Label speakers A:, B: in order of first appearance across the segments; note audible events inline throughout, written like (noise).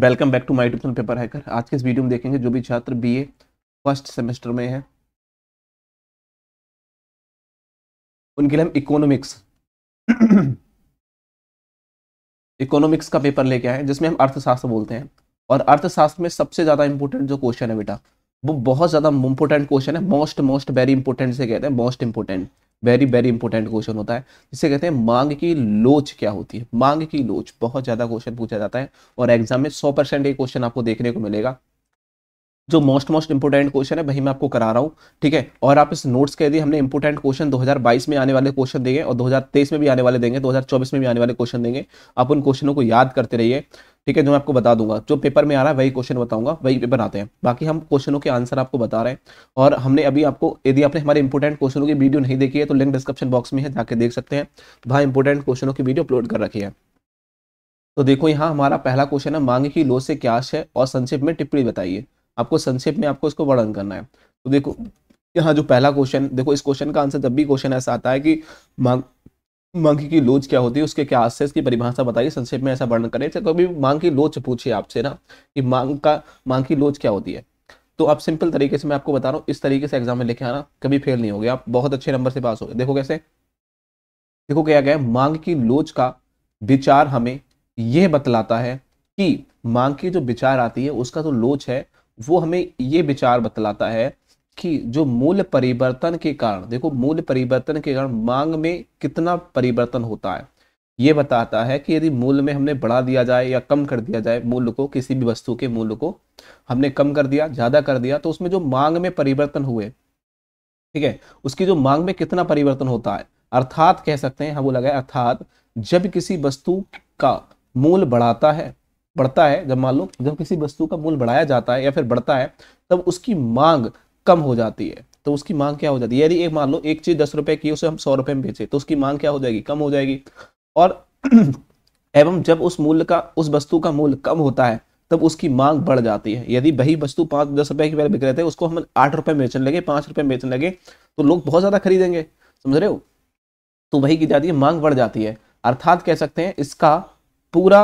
A: welcome back to my tuition paper hacker आज के इस वीडियो में देखेंगे जो भी छात्र बीए फर्स्ट सेमेस्टर में है उनके लिए हम इकोनॉमिक्स इकोनॉमिक्स का पेपर लेके आए जिसमें हम अर्थशास्त्र बोलते हैं और अर्थशास्त्र में सबसे ज़्यादा इंपॉर्टेंट जो क्वेश्चन है बेटा वो बहुत ज़्यादा इंपॉर्टेंट क्वेश्चन है मोस्ट मोस्ट वेरी इंपॉर्टेंट से कहते हैं most important very very important question होता है जिसे कहते हैं मांग की लोच क्या होती है मांग की लोच बहुत ज़्यादा क्वेश्चन पूछा जाता है और एग्जाम में सौ परसेंट ये क्वेश्चन आपको देखने को मिलेगा जो मोस्ट मोस्ट इंपोर्टेंट क्वेश्चन है वही मैं आपको करा रहा हूँ ठीक है और आप इस नोट्स के यदि हमने इंपोर्टेंट क्वेश्चन 2022 में आने वाले क्वेश्चन देंगे और 2023 में भी आने वाले देंगे 2024 में भी आने वाले क्वेश्चन देंगे आप उन क्वेश्चनों को याद करते रहिए ठीक है जो मैं आपको बता दूंगा जो पेपर में आ रहा है वही क्वेश्चन बताऊंगा वही पेपर आते हैं बाकी हम क्वेश्चनों के आंसर आपको बता रहे हैं और हमने अभी आपको यदि आपने हमारे इंपॉर्टेंट क्वेश्चनों की वीडियो नहीं देखी है तो लिंक डिस्क्रिप्शन बॉक्स में है जाके देख सकते हैं तो वहाँ इंपॉर्टेंट क्वेश्चनों की वीडियो अपलोड कर रखी है तो देखो यहाँ हमारा पहला क्वेश्चन है मांगे की लो से क्या है और संक्षेप में टिप्पणी बताइए आपको संक्षेप में आपको इसको वर्णन करना है तो देखो यहाँ जो पहला क्वेश्चन देखो इस क्वेश्चन का आंसर जब भी क्वेश्चन ऐसा आता है कि मांग मांग की लोच क्या होती है उसके क्या आशय की परिभाषा बताइए संक्षेप में ऐसा वर्णन करें अच्छा, तो कभी मांग की लोच पूछे आपसे ना कि मांग का मांग की लोच क्या होती है तो आप सिंपल तरीके से मैं आपको बता रहा हूँ इस तरीके से एग्जाम में लेके आना कभी फेल नहीं होगे आप बहुत अच्छे नंबर से पास हो देखो कैसे देखो क्या गया मांग की लोच का विचार हमें यह बतलाता है कि मांग की जो विचार आती है उसका जो तो लोच है वो हमें ये विचार बतलाता है कि जो मूल परिवर्तन के कारण देखो मूल परिवर्तन के कारण मांग में कितना परिवर्तन होता है ये बताता है कि यदि मूल्य में हमने बढ़ा दिया जाए या कम कर दिया जाए मूल को किसी भी वस्तु के मूल को हमने कम कर दिया ज़्यादा कर दिया तो उसमें जो मांग में परिवर्तन हुए ठीक है उसकी जो मांग में कितना परिवर्तन होता है अर्थात कह सकते हैं हम हाँ, वो लगाए अर्थात जब किसी वस्तु का मूल बढ़ाता है बढ़ता है जब मान लो जब किसी वस्तु का मूल बढ़ाया जाता है या फिर बढ़ता है तब उसकी मांग कम हो जाती है तो उसकी मांग क्या हो जाती है यदि एक मान लो एक चीज़ दस रुपए की उसे हम सौ रुपये में बेचे तो उसकी मांग क्या हो जाएगी कम हो जाएगी और (clears throat) एवं जब उस मूल्य का उस वस्तु का मूल्य कम होता है तब उसकी मांग बढ़ जाती है यदि वही वस्तु पाँच दस रुपए की पहले बिक रहे थे उसको हम आठ रुपये बेचने लगे पांच रुपये बेचने लगे तो लोग बहुत ज़्यादा खरीदेंगे समझ रहे हो तो वही की जाती है मांग बढ़ जाती है अर्थात कह सकते हैं इसका पूरा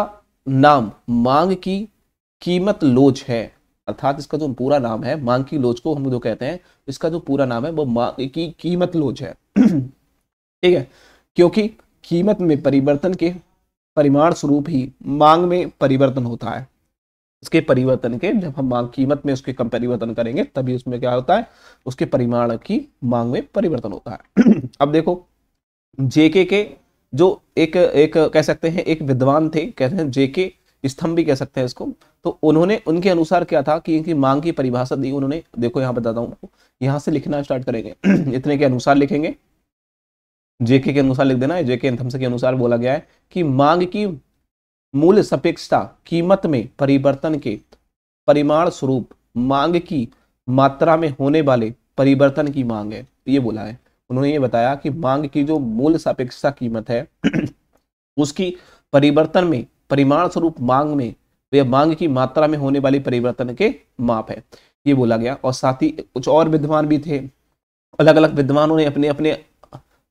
A: नाम मांग की कीमत लोच है अर्थात इसका जो पूरा नाम है मांकी की लोच को हम जो कहते हैं इसका जो पूरा नाम है वो की कीमत लोच है (clears throat) ठीक है क्योंकि कीमत में परिवर्तन के परिमाण स्वरूप ही मांग में परिवर्तन होता है उसके परिवर्तन के जब हम मांग कीमत में उसके कम परिवर्तन करेंगे तभी उसमें क्या होता है उसके परिमाण की मांग में परिवर्तन होता है (clears throat) अब देखो जेके के जो एक एक कह सकते हैं एक विद्वान थे कहते हैं जेके स्तंभ भी कह सकते हैं इसको तो उन्होंने उनके अनुसार क्या था कि इनकी मांग की परिभाषा दी उन्होंने देखो यहाँ बताता हूँ आपको यहाँ से लिखना स्टार्ट करेंगे (clears throat) इतने के अनुसार लिखेंगे जेके के अनुसार लिख देना है जेके एंथम्स के अनुसार बोला गया है कि मांग की मूल सपेक्षता कीमत में परिवर्तन के परिमाण स्वरूप मांग की मात्रा में होने वाले परिवर्तन की मांग है तो ये बोला है उन्होंने ये बताया कि मांग की जो मूल सापेक्षता कीमत है (clears throat) उसकी परिवर्तन में परिमाण स्वरूप मांग में तो या मांग की मात्रा में होने वाली परिवर्तन के माप है ये बोला गया और साथ ही कुछ और विद्वान भी थे अलग अलग विद्वानों ने अपने अपने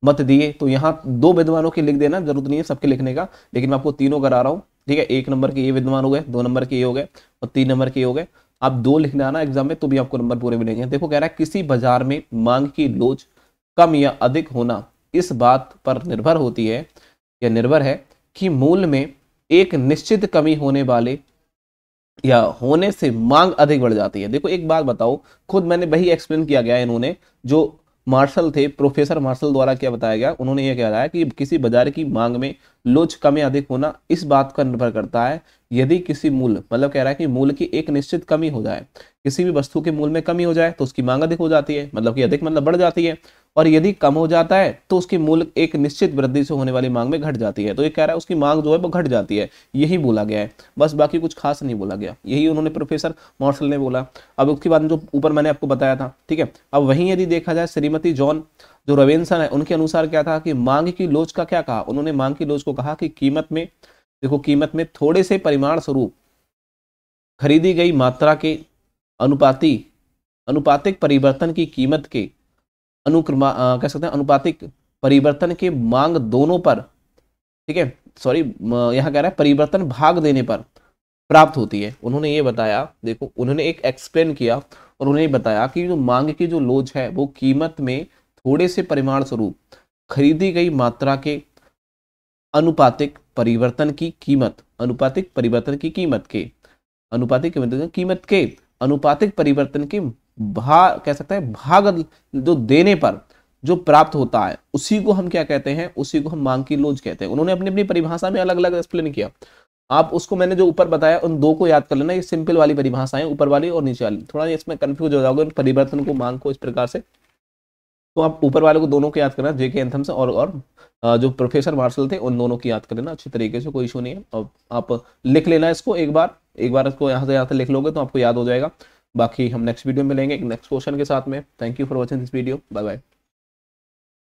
A: मत दिए तो यहाँ दो विद्वानों के लिख देना जरूरत नहीं है सबके लिखने का लेकिन मैं आपको तीनों करा रहा हूँ ठीक है एक नंबर के ये विद्वान हो गए दो नंबर के ये हो गए और तीन नंबर के ये हो गए आप दो लिखने आना एग्जाम में तो भी आपको नंबर पूरे मिलेंगे देखो कह रहा है किसी बाजार में मांग की लोच कम या अधिक होना इस बात पर निर्भर होती है या निर्भर है कि मूल में एक निश्चित कमी होने वाले या होने से मांग अधिक बढ़ जाती है देखो एक बात बताओ खुद मैंने वही एक्सप्लेन किया गया इन्होंने जो मार्शल थे प्रोफेसर मार्शल द्वारा क्या बताया गया उन्होंने ये कह रहा है कि किसी बाजार की मांग में लोच कमी अधिक होना इस बात पर निर्भर करता है यदि किसी मूल मतलब कह रहा है कि मूल की एक निश्चित कमी हो जाए किसी भी वस्तु के मूल में कमी हो जाए तो उसकी मांग अधिक हो जाती है मतलब कि अधिक मतलब बढ़ जाती है और यदि कम हो जाता है तो उसकी मूल्य एक निश्चित वृद्धि से होने वाली मांग में घट जाती है तो ये कह रहा है उसकी मांग जो है वो घट जाती है यही बोला गया है बस बाकी कुछ खास नहीं बोला गया यही उन्होंने प्रोफेसर मॉर्सल ने बोला अब उसके बाद जो ऊपर मैंने आपको बताया था ठीक है अब वहीं यदि देखा जाए श्रीमती जॉन जो रवेंसन है उनके अनुसार क्या था कि मांग की लोच का क्या कहा उन्होंने मांग की लोच को कहा कि कीमत में देखो कीमत में थोड़े से परिमाण स्वरूप खरीदी गई मात्रा के अनुपाति अनुपातिक परिवर्तन की कीमत के अनुक्रमा कह सकते हैं अनुपातिक परिवर्तन के मांग दोनों पर ठीक है सॉरी यहाँ कह रहा है परिवर्तन भाग देने पर प्राप्त होती है उन्होंने ये बताया देखो उन्होंने एक एक्सप्लेन किया और उन्होंने बताया कि जो मांग की जो लोज है वो कीमत में थोड़े से परिमाण स्वरूप खरीदी गई मात्रा के अनुपातिक परिवर्तन की कीमत अनुपातिक परिवर्तन की कीमत के अनुपातिक कीमत के अनुपातिक परिवर्तन के भा कह सकते हैं भाग जो देने पर जो प्राप्त होता है उसी को हम क्या कहते हैं उसी को हम मांग की लोज कहते हैं उन्होंने अपनी अपनी परिभाषा में अलग अलग एक्सप्लेन किया आप उसको मैंने जो ऊपर बताया उन दो को याद कर लेना ये सिंपल वाली परिभाषाएं ऊपर वाली और नीचे वाली थोड़ा इसमें कंफ्यूज हो जाओगे परिवर्तन को मांग को इस प्रकार से तो आप ऊपर वाले को दोनों को याद करना जेके एंथम से और और जो प्रोफेसर मार्शल थे उन दोनों की याद कर लेना अच्छी तरीके से कोई इशू नहीं है और आप लिख लेना इसको एक बार एक बार इसको यहाँ से यहाँ से लिख लोगे तो आपको याद हो जाएगा बाकी हम नेक्स्ट वीडियो में मिलेंगे नेक्स्ट क्वेश्चन के साथ में thank you for watching this video bye bye